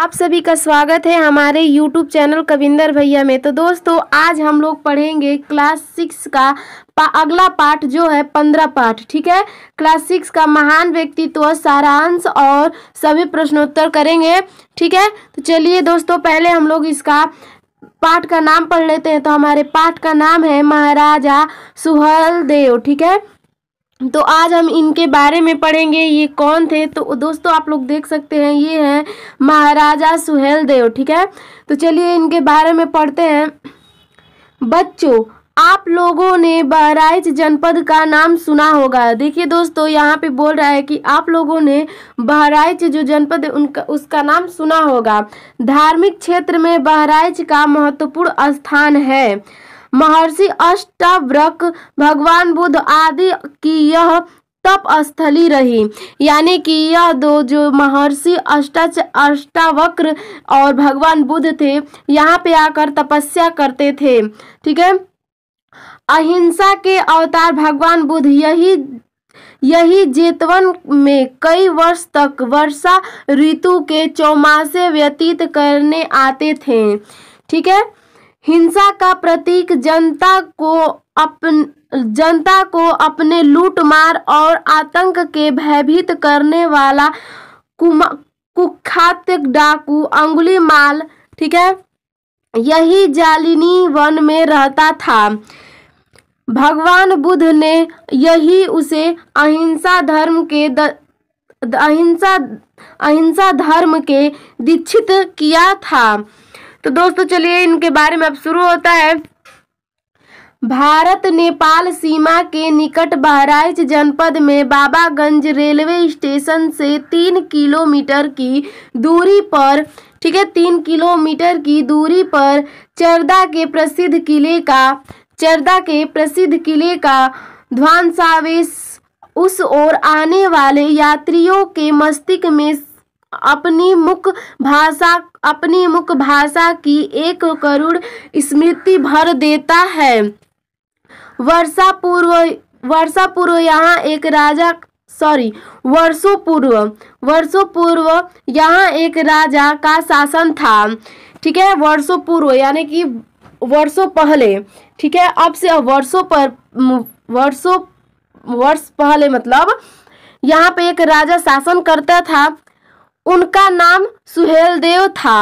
आप सभी का स्वागत है हमारे YouTube चैनल कविंदर भैया में तो दोस्तों आज हम लोग पढ़ेंगे क्लास सिक्स का पा, अगला पाठ जो है पंद्रह पाठ ठीक है क्लास सिक्स का महान व्यक्तित्व सारांश और सभी प्रश्नोत्तर करेंगे ठीक है तो चलिए दोस्तों पहले हम लोग इसका पाठ का नाम पढ़ लेते हैं तो हमारे पाठ का नाम है महाराजा सुहल देव ठीक है तो आज हम इनके बारे में पढ़ेंगे ये कौन थे तो दोस्तों आप लोग देख सकते हैं ये हैं महाराजा सुहेल देव ठीक है तो चलिए इनके बारे में पढ़ते हैं बच्चों आप लोगों ने बहराइच जनपद का नाम सुना होगा देखिए दोस्तों यहाँ पे बोल रहा है कि आप लोगों ने बहराइच जो जनपद है उनका उसका नाम सुना होगा धार्मिक क्षेत्र में बहराइच का महत्वपूर्ण स्थान है महर्षि अष्टव्रक भगवान बुद्ध आदि की यह तप स्थली रही यानी कि यह दो जो महर्षि अष्टाच अष्टावक्र और भगवान बुद्ध थे यहाँ पे आकर तपस्या करते थे ठीक है अहिंसा के अवतार भगवान बुद्ध यही यही जेतवन में कई वर्ष तक वर्षा ऋतु के चौमासे व्यतीत करने आते थे ठीक है हिंसा का प्रतीक जनता को अपन जनता को अपने लूटमार और आतंक के भयभीत करने वाला कुख्यात डाकू अंगुली माल ठीक है यही जालिनी वन में रहता था भगवान बुद्ध ने यही उसे अहिंसा धर्म के द, द, अहिंसा अहिंसा धर्म के दीक्षित किया था तो दोस्तों चलिए इनके बारे में अब शुरू होता है भारत नेपाल सीमा के निकट बहराइच जनपद में बाबागंज रेलवे स्टेशन से तीन किलोमीटर की दूरी पर ठीक है तीन किलोमीटर की दूरी पर चरदा के प्रसिद्ध किले का चरदा के प्रसिद्ध किले का ध्वंसावेश उस ओर आने वाले यात्रियों के मस्तिष्क में अपनी मुख्य भाषा अपनी मुख्य भाषा की एक करुण स्मृति भर देता है वर्षा पूर्व वर्षा पूर्व यहाँ एक राजा सॉरी वर्षों पूर्व वर्षों पूर्व यहाँ एक राजा का शासन था ठीक है वर्षों पूर्व यानी कि वर्षों पहले ठीक है अब से वर्षों पर वर्षों वर्ष पहले मतलब यहाँ पे एक राजा शासन करता था उनका नाम सुहेल देव था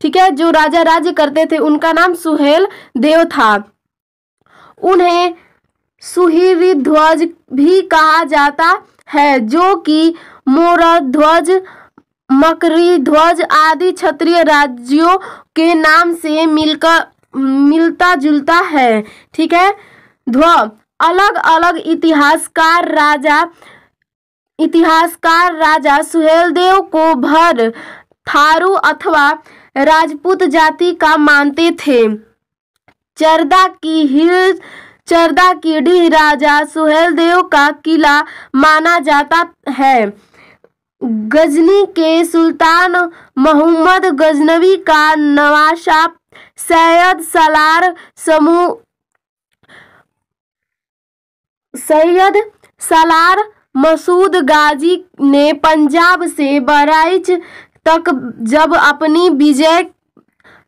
ठीक है जो राजा राज्य करते थे उनका नाम सुहेल देव था उन्हें सुहिरी ध्वज भी कहा जाता है जो कि ध्वज मकरी ध्वज आदि क्षत्रिय राज्यों के नाम से मिलकर मिलता जुलता है ठीक है ध्व अलग अलग इतिहासकार राजा इतिहासकार राजा सुहेलदेव को भर थारू अथवा राजपूत जाति का मानते थे चरदा की हिल चरदा की राजा सुहेलदेव का किला माना जाता है गजनी के सुल्तान मोहम्मद गजनवी का नवाशा सैयद सलार समूह सैयद सलार मसूद गाजी ने पंजाब से बहराइच तक जब अपनी विजय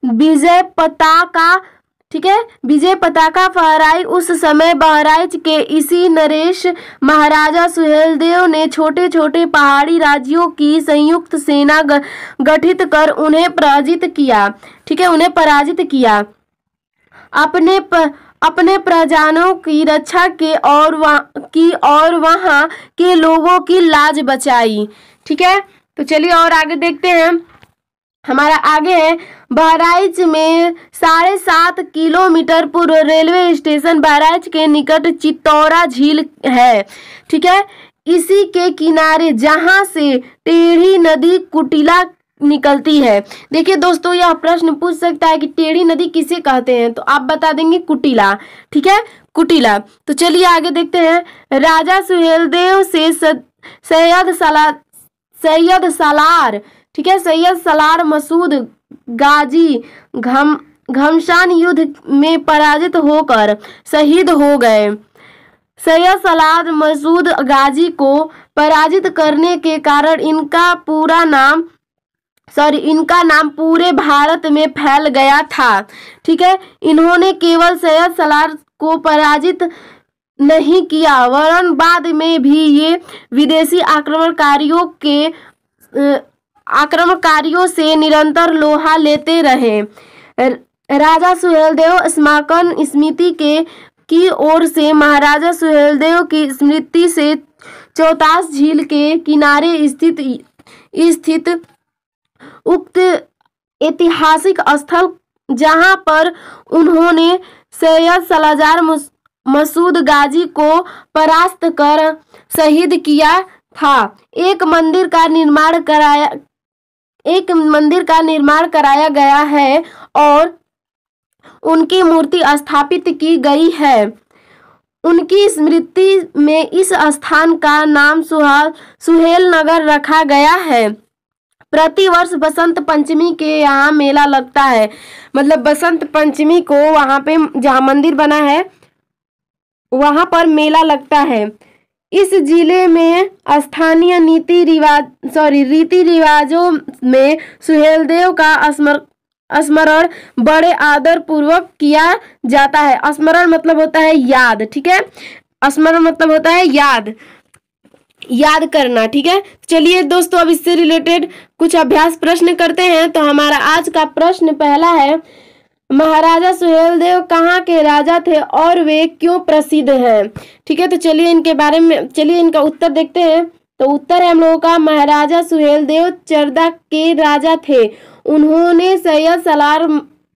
विजय पताका ठीक है विजय पताका फहराई उस समय बहराइच के इसी नरेश महाराजा सुहेलदेव ने छोटे छोटे पहाड़ी राज्यों की संयुक्त सेना गठित कर उन्हें पराजित किया ठीक है उन्हें पराजित किया अपने प, अपने प्रजानों की रक्षा के और की और वहाँ के लोगों की लाज बचाई ठीक है तो चलिए और आगे देखते हैं हमारा आगे है बहराइच में साढ़े सात किलोमीटर पूर्व रेलवे स्टेशन बहराइच के निकट चित्तौरा झील है ठीक है इसी के किनारे जहाँ से टेढ़ी नदी कुटिला निकलती है देखिए दोस्तों यह प्रश्न पूछ सकता है कि टेढ़ी नदी किसे कहते हैं तो आप बता देंगे कुटिला ठीक है कुटिला तो चलिए आगे देखते हैं राजा सुहेलदेव से सैयद सला सैयद सलार ठीक है सैयद सलार मसूद गाजी घम घमशान युद्ध में पराजित होकर शहीद हो गए सैयद सलार मसूद गाजी को पराजित करने के कारण इनका पूरा नाम सॉरी इनका नाम पूरे भारत में फैल गया था ठीक है इन्होंने केवल सैयद सलार को पराजित नहीं किया वरन बाद में भी ये विदेशी आक्रमणकारियों के आक्रमणकारियों से निरंतर लोहा लेते रहे राजा सुहेलदेव स्मारकन स्मृति के की ओर से महाराजा सुहेलदेव की स्मृति से चौतास झील के किनारे स्थित स्थित उक्त ऐतिहासिक स्थल जहां पर उन्होंने सैयद सलाजार मसूद गाजी को परास्त कर शहीद किया था एक मंदिर का निर्माण कराया एक मंदिर का निर्माण कराया गया है और उनकी मूर्ति स्थापित की गई है उनकी स्मृति में इस स्थान का नाम सुहा सुहेल नगर रखा गया है प्रतिवर्ष बसंत पंचमी के यहाँ मेला लगता है मतलब बसंत पंचमी को वहाँ पे जहाँ मंदिर बना है वहाँ पर मेला लगता है इस जिले में स्थानीय नीति रिवाज सॉरी रीति रिवाजों में सुहेलदेव का स्मर स्मरण बड़े आदर पूर्वक किया जाता है स्मरण मतलब होता है याद ठीक है स्मरण मतलब होता है याद याद करना ठीक है चलिए दोस्तों अब इससे रिलेटेड कुछ अभ्यास प्रश्न करते हैं तो हमारा आज का प्रश्न पहला है महाराजा सुहेलदेव कहाँ के राजा थे और वे क्यों प्रसिद्ध हैं ठीक है तो चलिए इनके बारे में चलिए इनका उत्तर देखते हैं तो उत्तर है हम लोगों का महाराजा सुहेलदेव चरदा के राजा थे उन्होंने सैयद सलार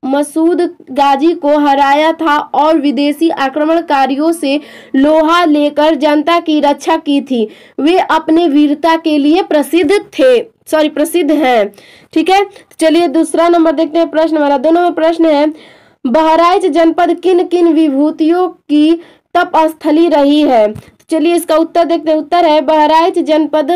मसूद गाजी को हराया था और विदेशी आक्रमणकारियों से लोहा लेकर जनता की रक्षा की थी वे अपने वीरता के लिए प्रसिद्ध थे सॉरी प्रसिद्ध हैं ठीक है चलिए दूसरा नंबर देखते हैं प्रश्न हमारा दोनों में प्रश्न है बहराइच जनपद किन किन विभूतियों की तप स्थली रही है चलिए इसका उत्तर देखते हैं उत्तर है बहराइच जनपद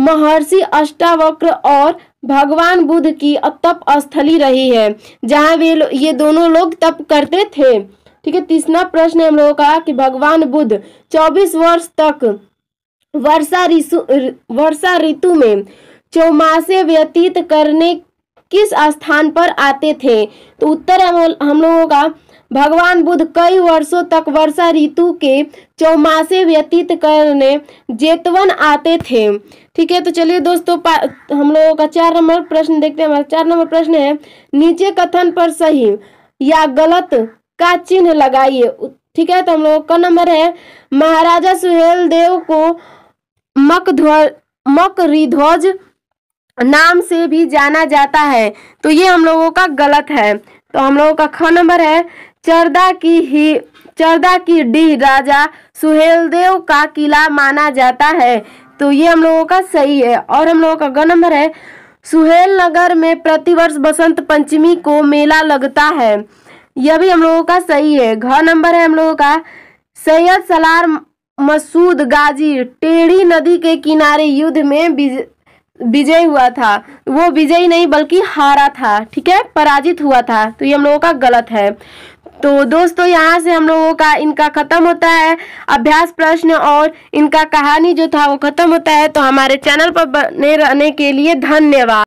महर्षि अष्टावक्र और भगवान बुद्ध की तप स्थली रही है जहाँ वे ये दोनों लोग तप करते थे ठीक है तीसरा प्रश्न हम लोगों का कि भगवान बुद्ध 24 वर्ष तक वर्षा ऋतु वर्षा ऋतु में चौमासे व्यतीत करने किस स्थान पर आते थे तो उत्तर हम लोगों का भगवान बुद्ध कई वर्षों तक वर्षा ऋतु के चौमासे व्यतीत करने जेतवन आते थे ठीक है तो चलिए दोस्तों हम लोगों का चार नंबर प्रश्न देखते हैं हमारा चार नंबर प्रश्न है नीचे कथन पर सही या गलत का चिन्ह लगाइए ठीक है तो हम लोगों का नंबर है महाराजा सुहेल देव को मकध्वज मकरिध्वज नाम से भी जाना जाता है तो ये हम लोगों का गलत है तो हम लोगों का ख नंबर है चरदा की ही चरदा की डी राजा सुहेलदेव का किला माना जाता है तो ये हम लोगों का सही है और हम लोगों का ग नंबर है सुहेल नगर में प्रतिवर्ष बसंत पंचमी को मेला लगता है यह भी हम लोगों का सही है घ नंबर है हम लोगों का सैयद सलार मसूद गाजी टेढ़ी नदी के किनारे युद्ध में विजय हुआ था वो विजयी नहीं बल्कि हारा था ठीक है पराजित हुआ था तो ये हम लोगों का गलत है तो दोस्तों यहाँ से हम लोगों का इनका ख़त्म होता है अभ्यास प्रश्न और इनका कहानी जो था वो ख़त्म होता है तो हमारे चैनल पर बने रहने के लिए धन्यवाद